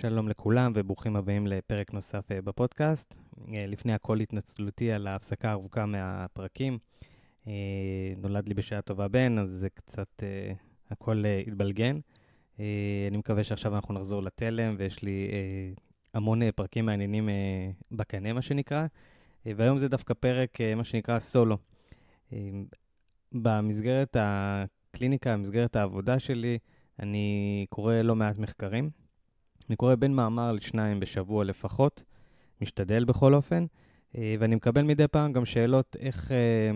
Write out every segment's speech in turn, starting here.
שלום לכולם וברוכים הבאים לפרק נוסף אה, בפודקאסט. אה, לפני הכל התנצלותי על ההפסקה הארוכה מהפרקים. אה, נולד לי בשעה טובה בן, אז זה קצת, הכל התבלגן. אני מקווה שעכשיו אנחנו נחזור לתלם, ויש לי המון פרקים מעניינים בקנה, מה שנקרא. והיום זה דווקא פרק, מה שנקרא, סולו. במסגרת הקליניקה, במסגרת העבודה שלי, אני קורא לא מעט מחקרים. אני קורא בין מאמר לשניים בשבוע לפחות, משתדל בכל אופן, אה, ואני מקבל מדי פעם גם שאלות איך, אה,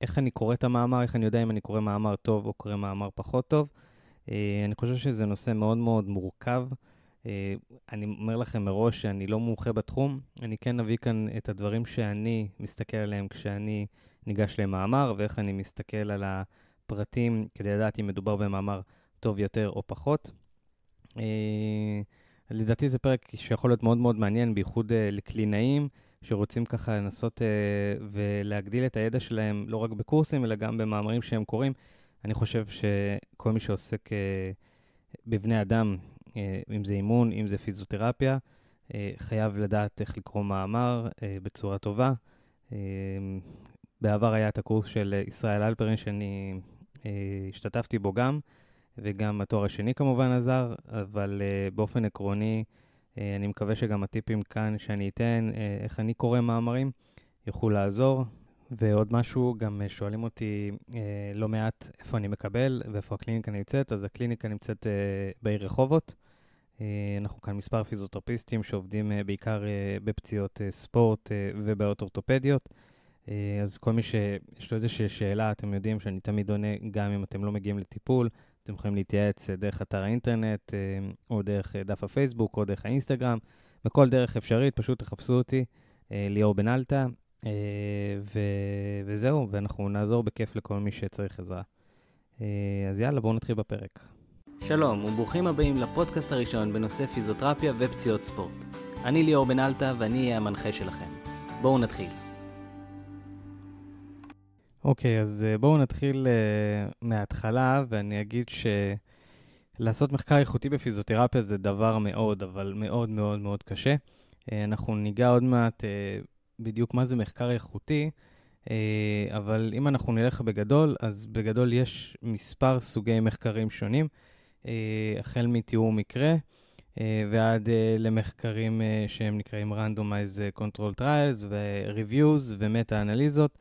איך אני קורא את המאמר, איך אני יודע אם אני קורא מאמר טוב או קורא מאמר פחות טוב. אה, אני חושב שזה נושא מאוד מאוד מורכב. אני אומר לכם מראש שאני לא מומחה בתחום, אני כן אביא כאן את הדברים שאני מסתכל עליהם כשאני ניגש למאמר, ואיך אני מסתכל על הפרטים כדי לדעת אם מדובר במאמר טוב יותר או פחות. אה, לדעתי זה פרק שיכול להיות מאוד מאוד מעניין, בייחוד אה, לקלינאים שרוצים ככה לנסות אה, ולהגדיל את הידע שלהם לא רק בקורסים, אלא גם במאמרים שהם קוראים. אני חושב שכל מי שעוסק בבני אדם, אם זה אימון, אם זה פיזיותרפיה, חייב לדעת איך לקרוא מאמר בצורה טובה. בעבר היה את הקורס של ישראל אלפרין שאני השתתפתי בו גם, וגם התואר השני כמובן עזר, אבל uh, באופן עקרוני, uh, אני מקווה שגם הטיפים כאן שאני אתן, uh, איך אני קורא מאמרים, יוכלו לעזור. ועוד משהו, גם שואלים אותי uh, לא מעט איפה אני מקבל ואיפה הקליניקה נמצאת, אז הקליניקה נמצאת uh, בעיר רחובות. Uh, אנחנו כאן מספר פיזיותרפיסטים שעובדים uh, בעיקר uh, בפציעות uh, ספורט uh, ובעיות אורתופדיות. אז כל מי שיש לו איזושהי שאלה, אתם יודעים שאני תמיד עונה, גם אם אתם לא מגיעים לטיפול, אתם יכולים להתייעץ דרך אתר האינטרנט, אה, או דרך אה, דף הפייסבוק, או דרך האינסטגרם, בכל דרך אפשרית, פשוט תחפשו אותי, אה, ליאור בן אלטה, ו- וזהו, ואנחנו נעזור בכיף לכל מי שצריך עזרה. אז יאללה, בואו נתחיל בפרק. שלום, וברוכים הבאים לפודקאסט הראשון בנושא פיזיותרפיה ופציעות ספורט. אני ליאור בן אלטה, ואני אהיה המנחה שלכם. בואו נתחיל. אוקיי, okay, אז אה, בואו נתחיל uh, מההתחלה, ואני אגיד שלעשות מחקר איכותי בפיזיותרפיה זה דבר מאוד, אבל מאוד מאוד מאוד קשה. Uh, אנחנו ניגע עוד מעט uh, בדיוק מה זה מחקר איכותי, uh, אבל אם אנחנו נלך בגדול, אז בגדול יש מספר סוגי מחקרים שונים, uh, החל מתיאור מקרה. Uh, ועד uh, למחקרים uh, שהם נקראים randomized control trials ו-reviews ומטה-אנליזות. Uh,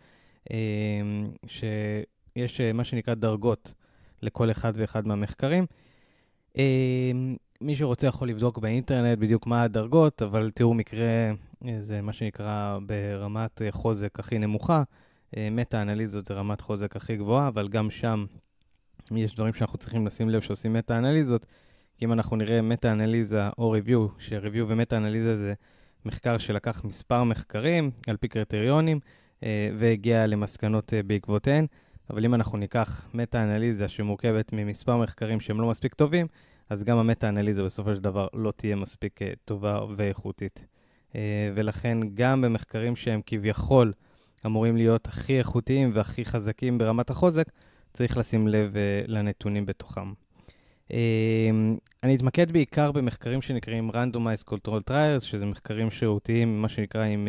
אמ, שיש אה, מה שנקרא דרגות לכל אחד ואחד מהמחקרים. אמ, מי שרוצה יכול לבדוק באינטרנט בדיוק מה הדרגות, אבל תראו מקרה, זה מה שנקרא ברמת חוזק הכי נמוכה. מטה-אנליזות אה, זה רמת חוזק הכי גבוהה, אבל גם שם יש דברים שאנחנו צריכים לשים לב שעושים מטה-אנליזות, כי אם אנחנו נראה מטה-אנליזה או ריוויו, שריוויו ומטה-אנליזה זה מחקר שלקח מספר מחקרים על פי קריטריונים, אה, והגיע למסקנות אה, בעקבותיהן. אבל אם אנחנו ניקח מטה-אנליזה שמורכבת ממספר מחקרים שהם לא מספיק טובים, אז גם המטה-אנליזה בסופו של דבר לא תהיה מספיק אה, טובה ואיכותית. ולכן גם במחקרים שהם כביכול אמורים להיות הכי איכותיים והכי חזקים ברמת החוזק, צריך לשים לב לנתונים בתוכם. אני אתמקד בעיקר במחקרים שנקראים randomized control trials, שזה מחקרים שירותיים, מה שנקרא עם...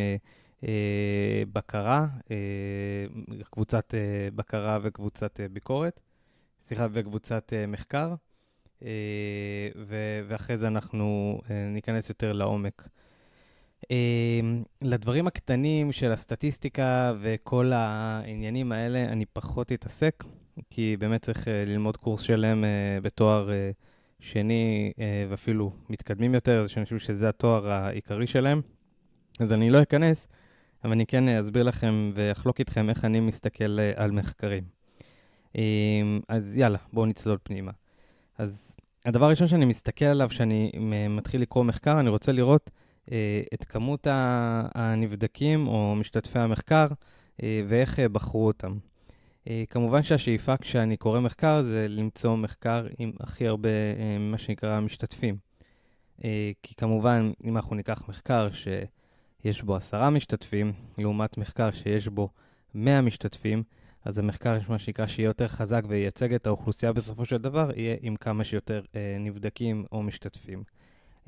אה, בקרה, אה, קבוצת אה, בקרה וקבוצת ביקורת, סליחה, וקבוצת מחקר, ואחרי זה אנחנו ניכנס יותר לעומק. לדברים הקטנים של הסטטיסטיקה וכל העניינים האלה אני פחות אתעסק, כי באמת צריך ללמוד קורס שלם בתואר שני ואפילו מתקדמים יותר, יש אנשים שזה התואר העיקרי שלהם, אז אני לא אכנס. אבל אני כן אסביר לכם ואחלוק איתכם איך אני מסתכל אה, על מחקרים. אמ, אז יאללה, בואו נצלול פנימה. אז הדבר הראשון שאני מסתכל עליו כשאני מתחיל לקרוא מחקר, אני רוצה לראות אה, את כמות הנבדקים או משתתפי המחקר אה, ואיך בחרו אותם. כמובן שהשאיפה כשאני קורא מחקר זה למצוא מחקר עם הכי הרבה, מה שנקרא, משתתפים. כי כמובן, אם אנחנו ניקח מחקר ש... יש בו עשרה משתתפים, לעומת מחקר שיש בו 100 משתתפים, אז המחקר, מה שנקרא, שיהיה יותר חזק וייצג את האוכלוסייה בסופו של דבר, יהיה עם כמה שיותר אה, נבדקים או משתתפים.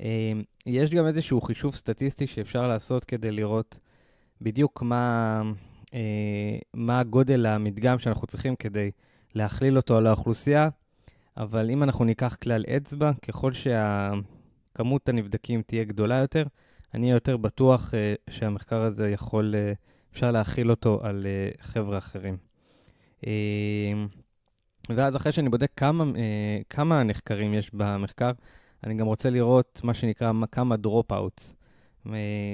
אה, יש גם איזשהו חישוב סטטיסטי שאפשר לעשות כדי לראות בדיוק מה, אה, מה גודל המדגם שאנחנו צריכים כדי להכליל אותו על האוכלוסייה, אבל אם אנחנו ניקח כלל אצבע, ככל שהכמות הנבדקים תהיה גדולה יותר, אני יותר בטוח uh, שהמחקר הזה יכול, uh, אפשר להכיל אותו על uh, חבר'ה אחרים. Uh, ואז אחרי שאני בודק כמה, uh, כמה נחקרים יש במחקר, אני גם רוצה לראות מה שנקרא כמה דרופאוטס, Uh,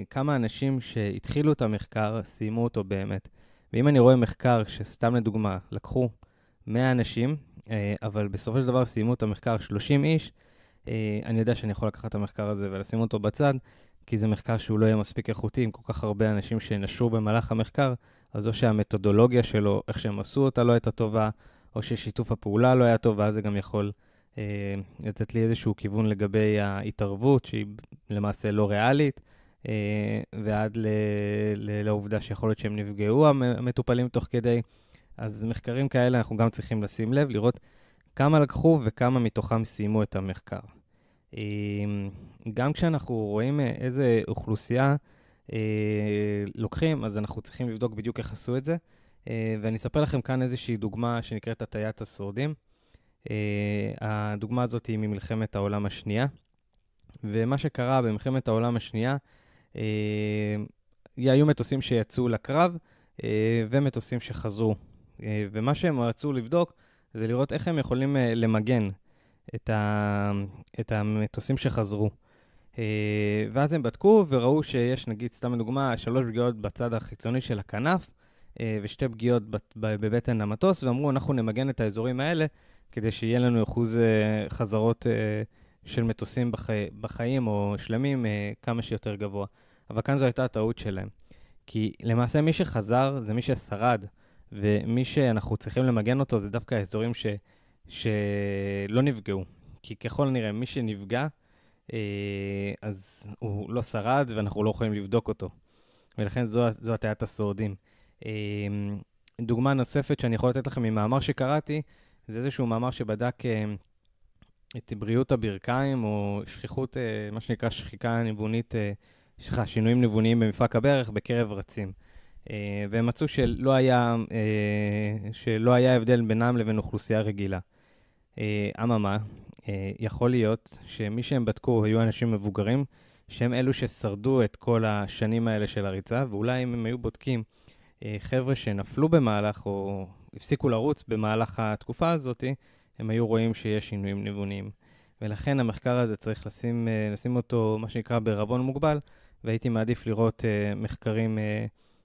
כמה אנשים שהתחילו את המחקר, סיימו אותו באמת. ואם אני רואה מחקר שסתם לדוגמה, לקחו 100 אנשים, uh, אבל בסופו של דבר סיימו את המחקר 30 איש, אני יודע שאני יכול לקחת את המחקר הזה ולשים אותו בצד, כי זה מחקר שהוא לא יהיה מספיק איכותי עם כל כך הרבה אנשים שנשרו במהלך המחקר, אז או שהמתודולוגיה שלו, איך שהם עשו אותה לא הייתה טובה, או ששיתוף הפעולה לא היה טוב, ואז זה גם יכול אה, לתת לי איזשהו כיוון לגבי ההתערבות, שהיא למעשה לא ריאלית, אה, ועד ל, ל, לעובדה שיכול להיות שהם נפגעו המטופלים תוך כדי. אז מחקרים כאלה אנחנו גם צריכים לשים לב, לראות כמה לקחו וכמה מתוכם סיימו את המחקר. אמ, גם כשאנחנו רואים אה, איזה אוכלוסייה אה, לוקחים, אז אנחנו צריכים לבדוק בדיוק איך עשו את זה. אה, ואני אספר לכם כאן איזושהי דוגמה שנקראת הטיית השורדים. הדוגמה הזאת היא ממלחמת העולם השנייה. ומה שקרה במלחמת העולם השנייה, היו מטוסים שיצאו לקרב ומטוסים שחזרו. ומה שהם רצו לבדוק זה לראות איך הם יכולים למגן את, ה, את המטוסים שחזרו. אה, ואז הם בדקו וראו שיש, נגיד, סתם לדוגמה, שלוש פגיעות בצד החיצוני של הכנף אה, ושתי פגיעות בבטן המטוס, ואמרו, אנחנו נמגן את האזורים האלה כדי שיהיה לנו אחוז אה, חזרות של מטוסים בחי, בחיים או שלמים כמה שיותר גבוה. אבל כאן זו הייתה הטעות שלהם. כי למעשה מי שחזר זה מי ששרד, ומי שאנחנו צריכים למגן אותו זה דווקא האזורים ש... שלא נפגעו. כי ככל הנראה, מי שנפגע, אה, אז הוא לא שרד ואנחנו לא יכולים לבדוק אותו. ולכן זו, זו הטיית השורדים. אה, דוגמה נוספת שאני יכול לתת לכם ממאמר שקראתי, זה איזשהו מאמר שבדק אה, את בריאות הברכיים, או שכיחות, מה שנקרא שחיקה ניוונית, סליחה, שינויים ניווניים במפרק הברך בקרב רצים. והם מצאו שלא היה, שלא היה הבדל בינם לבין אוכלוסייה רגילה. אה, אממה, אה, יכול להיות שמי שהם בדקו היו אנשים מבוגרים, שהם אלו ששרדו את כל השנים האלה של הריצה, ואולי אם הם היו בודקים אה, חבר'ה שנפלו במהלך או הפסיקו לרוץ במהלך התקופה הזאת, הם היו רואים שיש שינויים ניווניים. ולכן המחקר הזה צריך לשים, לשים אותו, מה שנקרא, בערבון מוגבל, והייתי מעדיף לראות מחקרים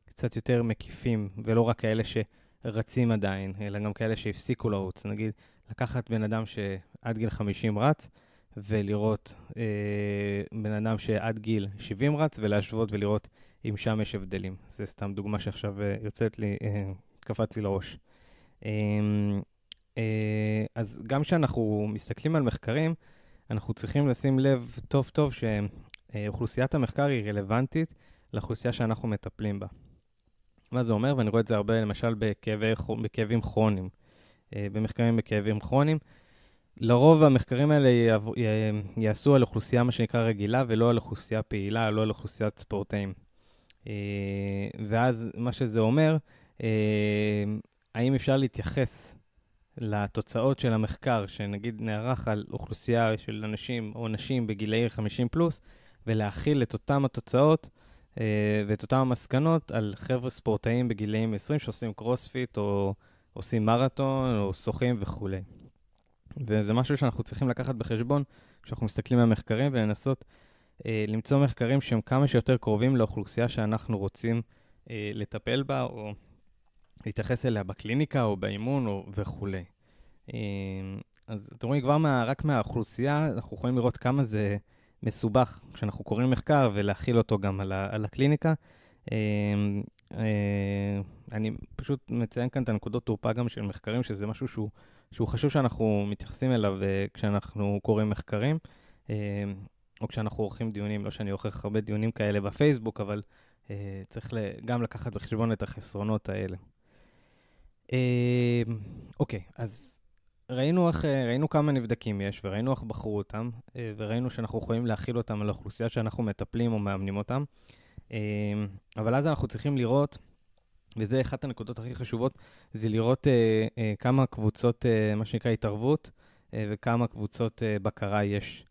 קצת יותר מקיפים, ולא רק כאלה שרצים עדיין, אלא גם כאלה שהפסיקו לרוץ. נגיד, לקחת בן אדם שעד גיל 50 רץ, ולראות אה, בן אדם שעד גיל 70 רץ, ולהשוות ולראות אם שם יש הבדלים. זה סתם דוגמה שעכשיו אה, יוצאת לי, אה, קפץ לי לראש. אה, אה, אז גם כשאנחנו מסתכלים על מחקרים, אנחנו צריכים לשים לב טוב טוב שאוכלוסיית המחקר היא רלוונטית לאוכלוסייה שאנחנו מטפלים בה. מה זה אומר? ואני רואה את זה הרבה, למשל, בכאבי, בכאבים כרוניים. אה, במחקרים בכאבים כרוניים. לרוב המחקרים האלה יעב... יעשו על אוכלוסייה, מה שנקרא, רגילה, ולא על אוכלוסייה פעילה, לא על אוכלוסיית ספורטאים. אה, ואז מה שזה אומר, אה, האם אפשר להתייחס לתוצאות של המחקר, שנגיד נערך על אוכלוסייה של אנשים או נשים בגילאי 50 פלוס, ולהכיל את אותן התוצאות ואת אותן המסקנות על חבר'ה ספורטאים בגילאים 20 שעושים קרוספיט או עושים מרתון או שוחים וכולי. וזה משהו שאנחנו צריכים לקחת בחשבון כשאנחנו מסתכלים על מחקרים ולנסות אה, למצוא מחקרים שהם כמה שיותר קרובים לאוכלוסייה שאנחנו רוצים אה, לטפל בה או להתייחס אליה בקליניקה או באימון או וכולי. אה, אז אתם רואים, כבר מה, רק מהאוכלוסייה אנחנו יכולים לראות כמה זה מסובך כשאנחנו קוראים מחקר ולהכיל אותו גם על, ה, על הקליניקה. אה, אה, אני פשוט מציין כאן את הנקודות תורפה גם של מחקרים, שזה משהו שהוא, שהוא חשוב שאנחנו מתייחסים אליו אה, כשאנחנו קוראים מחקרים, אה, או כשאנחנו עורכים דיונים, לא שאני עורך הרבה דיונים כאלה בפייסבוק, אבל צריך גם לקחת בחשבון את החסרונות האלה. אוקיי, אז ראינו, איך, ראינו כמה נבדקים יש, וראינו איך בחרו אותם, וראינו שאנחנו יכולים להכיל אותם על האוכלוסייה שאנחנו מטפלים או מאמנים אותם. אמ, אבל אז אנחנו צריכים לראות, וזה אחת הנקודות הכי חשובות, זה לראות אה, אה, כמה קבוצות, אה, מה שנקרא התערבות, וכמה קבוצות בקרה יש.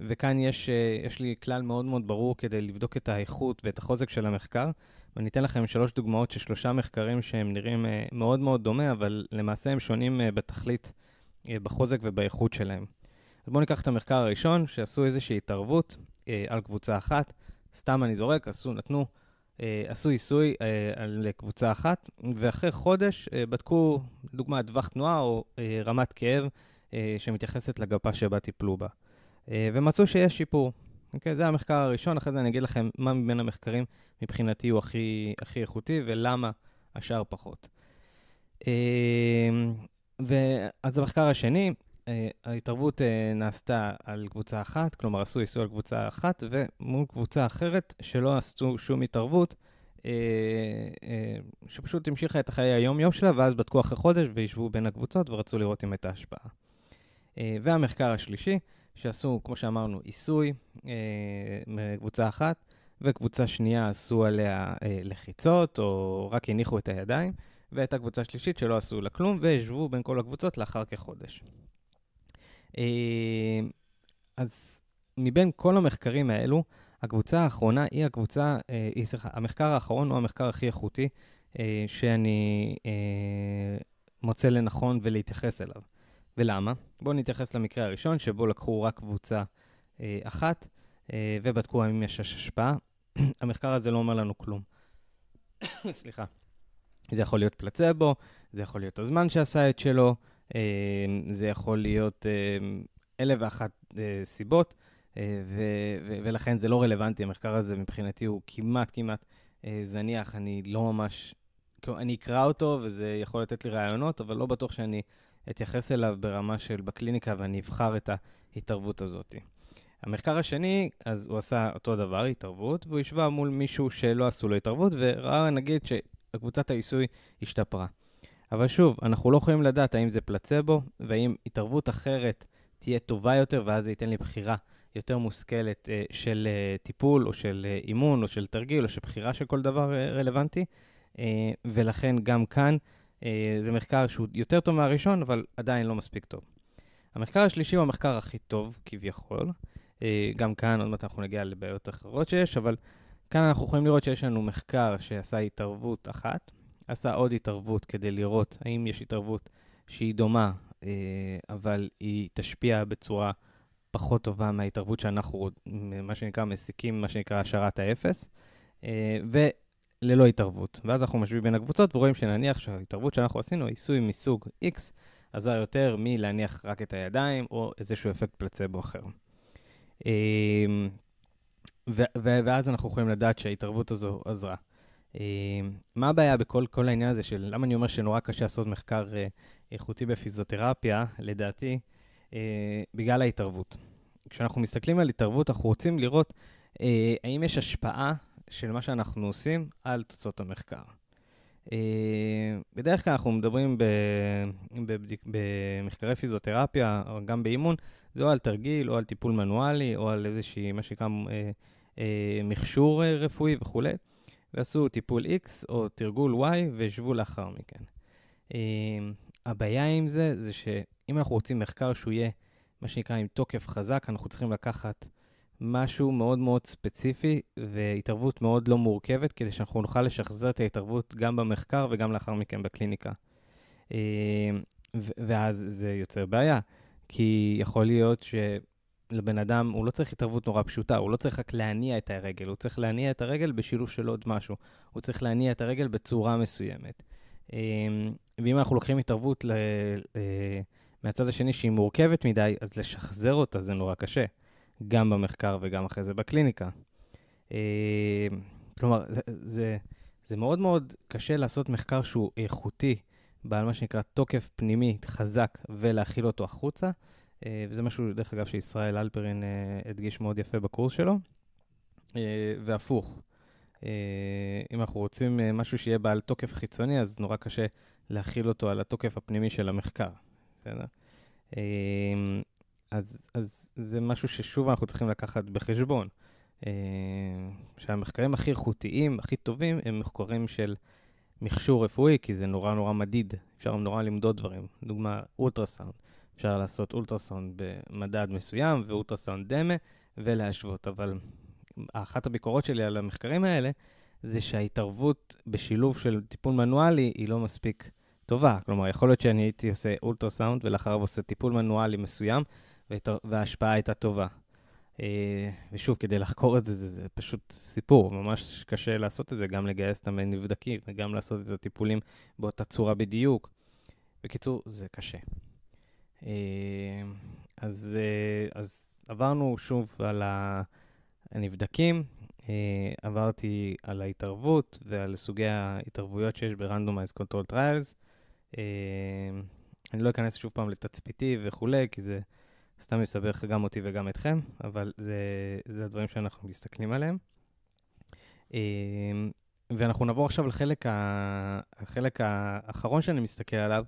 וכאן יש, יש לי כלל מאוד מאוד ברור כדי לבדוק את האיכות ואת החוזק של המחקר, ואני אתן לכם שלוש דוגמאות של שלושה מחקרים שהם נראים מאוד מאוד דומה, אבל למעשה הם שונים בתכלית, בחוזק ובאיכות שלהם. אז בואו ניקח את המחקר הראשון, שעשו איזושהי התערבות על קבוצה אחת, סתם אני זורק, עשו, נתנו, אה, עשו עיסוי אה, על קבוצה אחת, ואחרי חודש אה, בדקו, לדוגמה, טווח תנועה או רמת כאב שמתייחסת לגפה שבה טיפלו בה, ומצאו שיש שיפור. אוקיי, זה המחקר הראשון, אחרי זה אני אגיד לכם מה מבין המחקרים מבחינתי הוא הכי, הכי איכותי ולמה השאר פחות. אה, ואז המחקר השני, אה, ההתערבות אה, נעשתה על קבוצה אחת, כלומר עשו איסור על קבוצה אחת, ומול קבוצה אחרת שלא עשו שום התערבות, אה, שפשוט המשיכה את חיי היום-יום שלה, ואז בדקו אחרי חודש וישבו בין הקבוצות ורצו לראות אם הייתה השפעה. והמחקר השלישי, שעשו, כמו שאמרנו, עיסוי אה, מקבוצה אחת, וקבוצה שנייה עשו עליה אה, לחיצות, או רק הניחו את הידיים. והייתה קבוצה שלישית שלא עשו לה כלום, והשוו בין כל הקבוצות לאחר כחודש. אה, אז מבין כל המחקרים האלו, הקבוצה האחרונה היא הקבוצה, אה, היא סליחה, המחקר האחרון הוא המחקר הכי איכותי אה, שאני מוצא לנכון ולהתייחס אליו. ולמה? בואו נתייחס למקרה הראשון, שבו לקחו רק קבוצה אחת ובדקו האם יש השפעה. המחקר הזה לא אומר לנו כלום. סליחה. זה יכול להיות פלצבו, זה יכול להיות הזמן שעשה את שלו, אמ, זה יכול להיות אמ, אלף ואחת אה, סיבות, אה, ו- ולכן זה לא רלוונטי. המחקר הזה מבחינתי הוא כמעט כמעט אה, זניח, אני לא ממש... כאילו, אני אקרא אותו וזה יכול לתת לי רעיונות, אבל לא בטוח שאני אתייחס אליו ברמה של בקליניקה ואני אבחר את ההתערבות הזאת. המחקר השני, אז הוא עשה אותו דבר, התערבות, והוא השווה מול מישהו שלא עשו לו התערבות, וראה נגיד שקבוצת העיסוי השתפרה. אבל שוב, אנחנו לא יכולים לדעת האם זה פלצבו, והאם התערבות אחרת תהיה טובה יותר, ואז זה ייתן לי בחירה יותר מושכלת אה, של אה, טיפול, או של אה, אימון, או של תרגיל, או של בחירה של כל דבר אה, רלוונטי. אה, ולכן גם כאן, אה, זה מחקר שהוא יותר טוב מהראשון, אבל עדיין לא מספיק טוב. המחקר השלישי הוא המחקר הכי טוב, כביכול. אה, גם כאן, עוד מעט אנחנו נגיע לבעיות אחרות שיש, אבל כאן אנחנו יכולים לראות שיש לנו מחקר שעשה התערבות אחת, עשה עוד התערבות כדי לראות האם יש התערבות שהיא דומה, אה, אבל היא תשפיע בצורה פחות טובה מההתערבות שאנחנו, מה שנקרא, מסיקים, מה שנקרא השערת האפס, אה, וללא התערבות. ואז אנחנו משווים בין הקבוצות ורואים שנניח שההתערבות שאנחנו עשינו, עיסוי מסוג X, עזר יותר מלהניח רק את הידיים או איזשהו אפקט פלצבו אחר. אה, ואז אנחנו יכולים לדעת שההתערבות הזו עזרה. אה, מה הבעיה בכל כל העניין הזה של למה אני אומר שנורא קשה לעשות מחקר אה, איכותי בפיזיותרפיה, לדעתי, אה, בגלל ההתערבות. כשאנחנו מסתכלים על התערבות, אנחנו רוצים לראות האם יש השפעה של מה שאנחנו עושים על תוצאות המחקר. בדרך כלל אנחנו מדברים במחקרי פיזיותרפיה, או גם באימון, זה או על תרגיל, או על טיפול מנואלי, או על איזושהי, מה שנקרא, מכשור רפואי וכולי. ועשו טיפול X או תרגול Y וישבו לאחר מכן. אה, הבעיה עם זה, זה שאם אנחנו רוצים מחקר שהוא יהיה, מה שנקרא, עם תוקף חזק, אנחנו צריכים לקחת משהו מאוד מאוד ספציפי והתערבות מאוד לא מורכבת, כדי שאנחנו נוכל לשחזר את ההתערבות גם במחקר וגם לאחר מכן בקליניקה. אה, ואז זה יוצר בעיה, כי יכול להיות ש... לבן אדם, הוא לא צריך התערבות נורא פשוטה, הוא לא צריך רק להניע את הרגל, הוא צריך להניע את הרגל בשילוב של עוד משהו, הוא צריך להניע את הרגל בצורה מסוימת. אמ, ואם אנחנו לוקחים התערבות ל... אה, מהצד השני שהיא מורכבת מדי, אז לשחזר אותה זה נורא קשה, גם במחקר וגם אחרי זה בקליניקה. אמ, כלומר, זה, זה, זה מאוד מאוד קשה לעשות מחקר שהוא איכותי, בעל מה שנקרא תוקף פנימי חזק, ולהכיל אותו החוצה. אה, וזה משהו, דרך אגב, שישראל אלפרין אה, הדגיש מאוד יפה בקורס שלו. אה, והפוך, אם אנחנו רוצים משהו שיהיה בעל תוקף חיצוני, אז נורא קשה להכיל אותו על התוקף הפנימי של המחקר. בסדר? אז, אז זה משהו ששוב אנחנו צריכים לקחת בחשבון. שהמחקרים הכי איכותיים, הכי טובים, הם מחקרים של מכשור רפואי, כי זה נורא נורא מדיד, אפשר נורא למדוד דברים. דוגמה, אולטרסאונד. אפשר לעשות אולטרסאונד במדד מסוים ואולטרסאונד דמה ולהשוות, אבל אחת הביקורות שלי על המחקרים האלה זה שההתערבות בשילוב של טיפול מנואלי היא לא מספיק טובה. כלומר, יכול להיות שאני הייתי עושה אולטרסאונד ולאחריו עושה טיפול מנואלי מסוים וההשפעה הייתה טובה. אה, ושוב, כדי לחקור את זה, זה, זה פשוט סיפור, ממש קשה לעשות את זה, גם לגייס את הנבדקים וגם לעשות את הטיפולים באותה צורה בדיוק. בקיצור, זה קשה. אה, אז, אה, אז עברנו שוב על הנבדקים, אה, עברתי על ההתערבות ועל סוגי ההתערבויות שיש ב-Randomized Control Trials. אני לא אכנס שוב פעם לתצפיתי וכולי, כי זה סתם יסבך גם אותי וגם אתכם, אבל זה, זה הדברים שאנחנו מסתכלים עליהם. ואנחנו נעבור עכשיו לחלק ה... החלק האחרון שאני מסתכל עליו,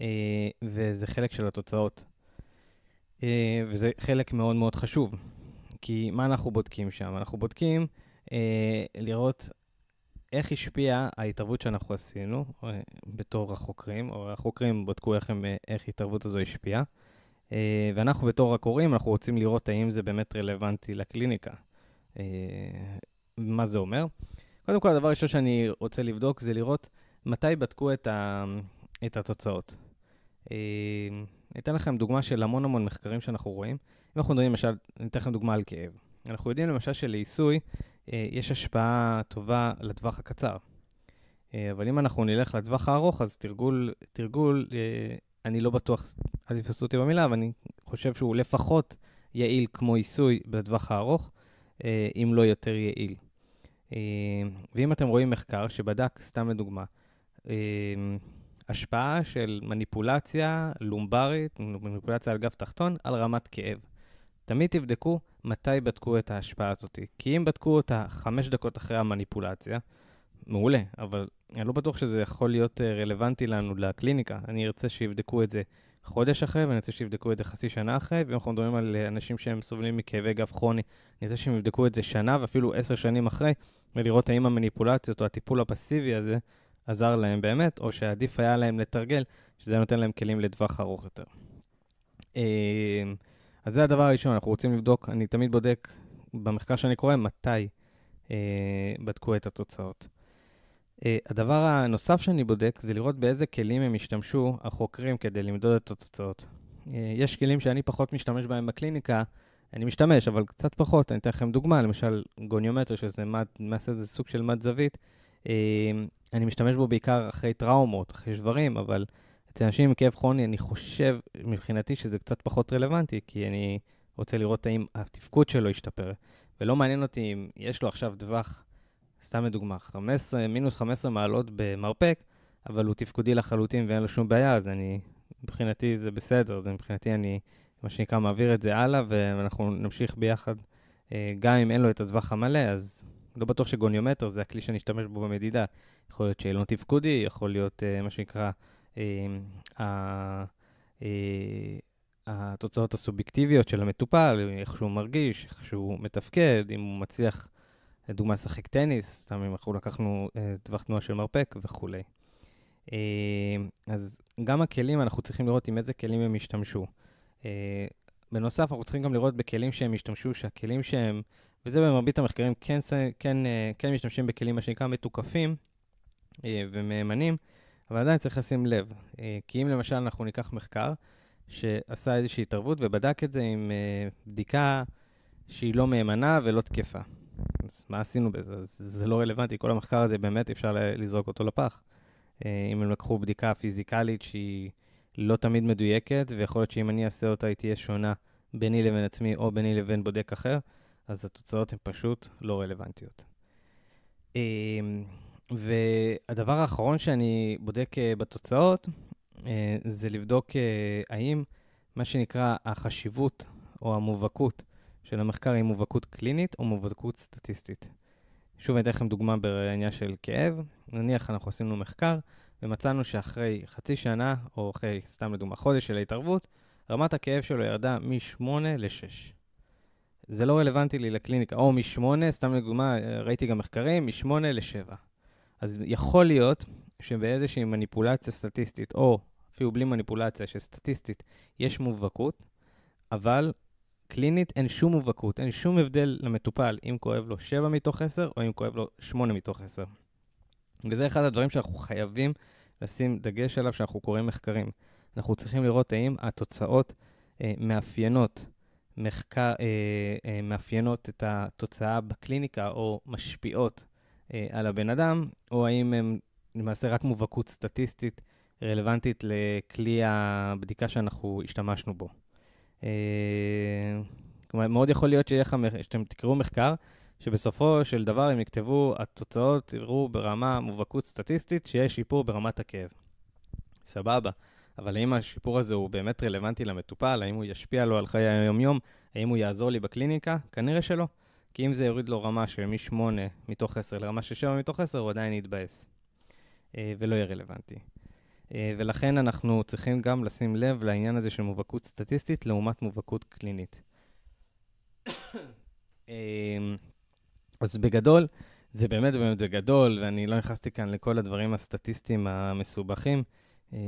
אה, וזה חלק של התוצאות. אה, וזה חלק מאוד מאוד חשוב, כי מה אנחנו בודקים שם? אנחנו בודקים אה, לראות איך השפיעה ההתערבות שאנחנו עשינו בתור החוקרים, או החוקרים בודקו איך, איך ההתערבות הזו השפיעה, ואנחנו בתור הקוראים, אנחנו רוצים לראות האם זה באמת רלוונטי לקליניקה. מה זה אומר? קודם כל, הדבר הראשון שאני רוצה לבדוק זה לראות מתי בדקו את, ה... את התוצאות. אה, אתן לכם דוגמה של המון המון מחקרים שאנחנו רואים. אם אנחנו מדברים למשל, אני אתן לכם דוגמה על כאב. אנחנו יודעים למשל שלעיסוי אה, יש השפעה טובה לטווח הקצר. אה, אבל אם אנחנו נלך לטווח הארוך, אז תרגול, תרגול, אני לא בטוח, אל תתפסו אותי במילה, אבל אני חושב שהוא לפחות יעיל כמו עיסוי בטווח הארוך, אם לא יותר יעיל. ואם אתם רואים מחקר שבדק, סתם לדוגמה, השפעה של מניפולציה לומברית, מניפולציה על גב תחתון, על רמת כאב. תמיד תבדקו מתי בדקו את ההשפעה הזאת. כי אם בדקו אותה חמש דקות אחרי המניפולציה, מעולה, אבל אני לא בטוח שזה יכול להיות אה, רלוונטי לנו לקליניקה. אני ארצה שיבדקו את זה חודש אחרי, ואני ארצה שיבדקו את זה חצי שנה אחרי, ואם אנחנו מדברים על אה, אנשים שהם סובלים מכאבי גב כרוני, אני ארצה שהם יבדקו את זה שנה ואפילו עשר שנים אחרי, ולראות האם המניפולציות או הטיפול הפסיבי הזה עזר להם באמת, או שעדיף היה להם לתרגל, שזה נותן להם כלים לטווח ארוך יותר. אה, אז זה הדבר הראשון, אנחנו רוצים לבדוק, אני תמיד בודק במחקר שאני קורא מתי אה, בדקו את התוצאות. אה, הדבר הנוסף שאני בודק זה לראות באיזה כלים הם השתמשו החוקרים כדי למדוד את התוצאות. יש כלים שאני פחות משתמש בהם בקליניקה, אני משתמש, אבל קצת פחות. אני אתן לכם דוגמה, למשל גוניומטר, שזה מד, למעשה זה סוג של מד זווית, אמ, אני משתמש בו בעיקר אחרי טראומות, אחרי שברים, אבל אצל אנשים עם כאב כרוני, אני חושב, מבחינתי, שזה קצת פחות רלוונטי, כי אני רוצה לראות האם התפקוד שלו ישתפר. ולא מעניין אותי אם יש לו עכשיו טווח, סתם לדוגמה, 15, מינוס 15 מעלות במרפק, אבל הוא תפקודי לחלוטין ואין לו שום בעיה, אז אני, מבחינתי זה בסדר, זה מבחינתי אני, מה שנקרא, מעביר את זה הלאה, ואנחנו נמשיך ביחד. אה, גם אם אין לו את הטווח המלא, אז לא בטוח שגוניומטר זה הכלי שאני אשתמש בו במדידה. יכול להיות שאלון תפקודי, יכול להיות uh, מה שנקרא uh, התוצאות הסובייקטיביות של המטופל, איך שהוא מרגיש, איך שהוא מתפקד, אם הוא מצליח, לדוגמה, לשחק טניס, סתם אם אנחנו לקחנו טווח תנועה של מרפק וכולי. אז גם הכלים, אנחנו צריכים לראות עם איזה כלים הם השתמשו. בנוסף, אנחנו צריכים גם לראות בכלים שהם השתמשו, שהכלים שהם וזה במרבית המחקרים כן, כן, אה, כן משתמשים בכלים, מה שנקרא, מתוקפים אה, ומהימנים, אבל עדיין צריך לשים לב. אה, כי אם למשל אנחנו ניקח מחקר שעשה איזושהי התערבות ובדק את זה עם בדיקה שהיא לא מהימנה ולא תקפה. אז מה עשינו בזה? זה, לא רלוונטי. כל המחקר הזה באמת אפשר לזרוק אותו לפח. אם הם לקחו בדיקה פיזיקלית שהיא לא תמיד מדויקת, ויכול להיות שאם אני אעשה אותה היא תהיה שונה ביני לבין עצמי או ביני לבין בודק אחר, אז התוצאות הן פשוט לא רלוונטיות. אמ, והדבר האחרון שאני בודק אה, בתוצאות, אה, זה לבדוק אה, האם מה שנקרא החשיבות או המובהקות של המחקר היא מובהקות קלינית או מובהקות סטטיסטית. שוב, אני אתן לכם דוגמה בעניין של כאב. נניח אנחנו עשינו מחקר ומצאנו שאחרי חצי שנה, או אחרי, סתם לדוגמה, חודש של ההתערבות, רמת הכאב שלו ירדה מ-8 ל-6. זה לא רלוונטי לי לקליניקה, או משמונה, סתם לדוגמה, ראיתי גם מחקרים, משמונה לשבע. אז יכול להיות שבאיזושהי מניפולציה סטטיסטית, או אפילו בלי מניפולציה, שסטטיסטית יש מובהקות, אבל קלינית אין שום מובהקות, אין שום הבדל למטופל אם כואב לו שבע מתוך עשר, או אם כואב לו שמונה מתוך עשר. וזה אחד הדברים שאנחנו חייבים לשים דגש עליו כשאנחנו קוראים מחקרים. אנחנו צריכים לראות האם התוצאות אה, מאפיינות מחקר, אה, אה, מאפיינות את התוצאה בקליניקה או משפיעות אה, על הבן אדם, או האם הן למעשה רק מובהקות סטטיסטית רלוונטית לכלי הבדיקה שאנחנו השתמשנו בו. אה, כלומר, מאוד יכול להיות שיהיה לך, שאתם תקראו מחקר, שבסופו של דבר הם יכתבו, התוצאות יראו ברמה מובהקות סטטיסטית שיש שיפור ברמת הכאב. סבבה. אבל האם השיפור הזה הוא באמת רלוונטי למטופל? האם הוא ישפיע לו על חיי היום-יום? האם הוא יעזור לי בקליניקה? כנראה שלא. כי אם זה יוריד לו רמה של מ-8 מתוך 10 לרמה של 7 מתוך 10, הוא עדיין יתבאס. אה, ולא יהיה רלוונטי. אה, ולכן אנחנו צריכים גם לשים לב לעניין הזה של מובהקות סטטיסטית לעומת מובהקות קלינית. אמ, אז בגדול, זה באמת באמת בגדול, ואני לא נכנסתי כאן לכל הדברים הסטטיסטיים המסובכים. אה,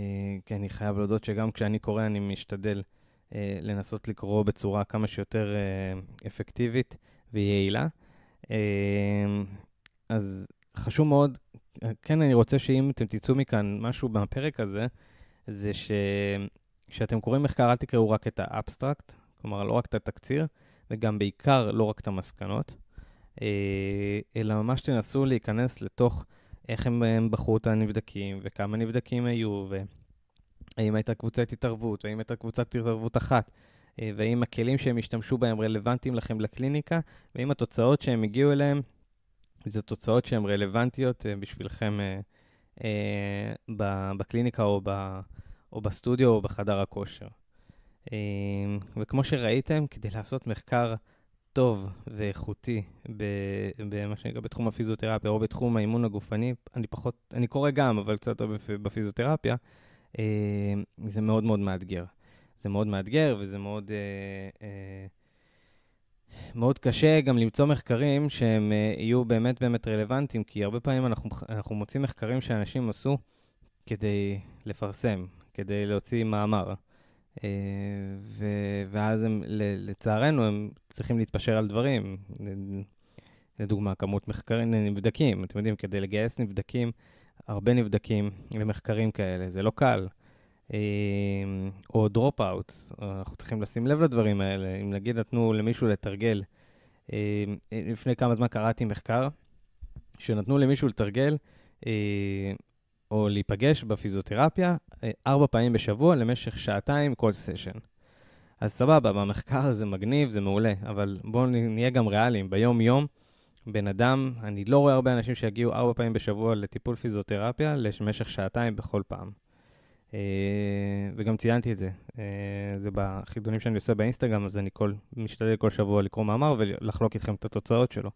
כי אני חייב להודות שגם כשאני קורא אני משתדל אה, לנסות לקרוא בצורה כמה שיותר אה, אפקטיבית ויעילה. אז חשוב מאוד, כן, אני רוצה שאם אתם תצאו מכאן משהו בפרק הזה, זה שכשאתם קוראים מחקר, אל תקראו רק את האבסטרקט, כלומר, לא רק את התקציר, וגם בעיקר לא רק את המסקנות, אלא ממש תנסו להיכנס לתוך איך הם, הם בחרו את הנבדקים, וכמה נבדקים היו, והאם הייתה קבוצת התערבות, והאם הייתה קבוצת התערבות אחת, אה, והאם הכלים שהם השתמשו בהם רלוונטיים לכם לקליניקה, והאם התוצאות שהם הגיעו אליהם, זה תוצאות שהן רלוונטיות אה, בשבילכם אה, אה, בקליניקה או, ב, או בסטודיו או בחדר הכושר. אה, וכמו שראיתם, כדי לעשות מחקר טוב ואיכותי במה שנקרא בתחום הפיזיותרפיה או בתחום האימון הגופני, אני פחות, אני קורא גם, אבל קצת טוב לא בפיזיותרפיה, אה, זה מאוד מאוד מאתגר. זה מאוד מאתגר וזה מאוד, אה, אה, מאוד קשה גם למצוא מחקרים שהם יהיו באמת באמת רלוונטיים, כי הרבה פעמים אנחנו, אנחנו מוצאים מחקרים שאנשים עשו כדי לפרסם, כדי להוציא מאמר. אה, ו- ואז הם, לצערנו, הם צריכים להתפשר על דברים. לדוגמה, כמות מחקרים נבדקים, אתם יודעים, כדי לגייס נבדקים, הרבה נבדקים למחקרים כאלה, זה לא קל. אה, או דרופ אנחנו צריכים לשים לב לדברים האלה. אם נגיד נתנו למישהו לתרגל, אה, לפני כמה זמן קראתי מחקר, שנתנו למישהו לתרגל או להיפגש בפיזיותרפיה אה, ארבע פעמים בשבוע למשך שעתיים כל סשן. אז סבבה, במחקר הזה מגניב, זה מעולה, אבל בואו נהיה גם ריאליים. ביום-יום, בן אדם, אני לא רואה הרבה אנשים שיגיעו ארבע פעמים בשבוע לטיפול פיזיותרפיה למשך שעתיים בכל פעם. אה, וגם ציינתי את זה. אה, זה בחידונים שאני עושה באינסטגרם, אז אני כל, משתדל כל שבוע לקרוא מאמר ולחלוק איתכם את התוצאות שלו.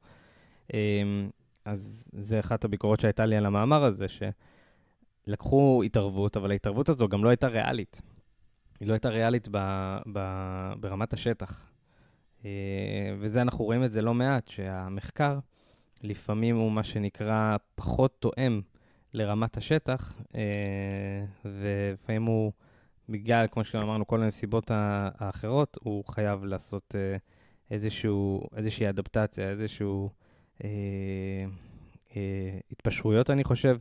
אז זה אחת הביקורות שהייתה לי על המאמר הזה, ש... לקחו התערבות, אבל ההתערבות הזו גם לא הייתה ריאלית. היא לא הייתה ריאלית ב, ב, ברמת השטח. אה, וזה, אנחנו רואים את זה לא מעט, שהמחקר לפעמים הוא מה שנקרא פחות תואם לרמת השטח, אה, ולפעמים הוא, בגלל, כמו שאמרנו, כל הנסיבות האחרות, הוא חייב לעשות אה, איזשהו, איזושהי אדפטציה, איזשהו אה, אה, התפשרויות, אני חושב,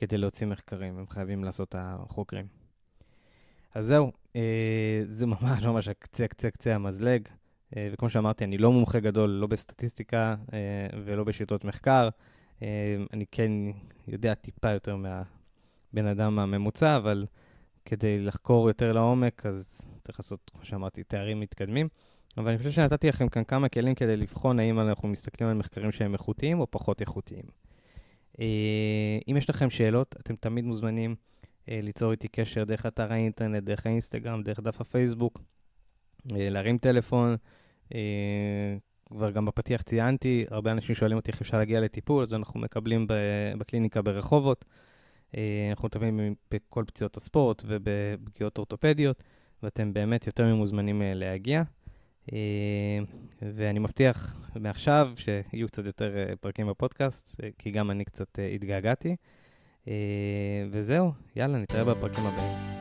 כדי להוציא מחקרים, הם חייבים לעשות את החוקרים. אז זהו, אה, זה ממש ממש הקצה, קצה, קצה המזלג. אה, וכמו שאמרתי, אני לא מומחה גדול, לא בסטטיסטיקה אה, ולא בשיטות מחקר. אה, אני כן יודע טיפה יותר מהבן אדם הממוצע, אבל כדי לחקור יותר לעומק, אז צריך לעשות, כמו שאמרתי, תארים מתקדמים. אבל אני חושב שנתתי לכם כאן כמה כלים כדי לבחון האם אנחנו מסתכלים על מחקרים שהם איכותיים או פחות איכותיים. אה, אם יש לכם שאלות, אתם תמיד מוזמנים אה, ליצור איתי קשר דרך אתר האינטרנט, דרך האינסטגרם, דרך דף הפייסבוק, אה, להרים טלפון. כבר גם בפתיח ציינתי, הרבה אנשים שואלים אותי איך אפשר להגיע לטיפול, אז אנחנו מקבלים בקליניקה ברחובות. אנחנו מטפלים בכל פציעות הספורט ובפגיעות אורתופדיות, ואתם באמת יותר ממוזמנים להגיע. אה, ואני מבטיח מעכשיו שיהיו קצת יותר אה, פרקים בפודקאסט, אה, כי גם אני קצת התגעגעתי. וזהו, יאללה, נתראה בפרקים הבאים.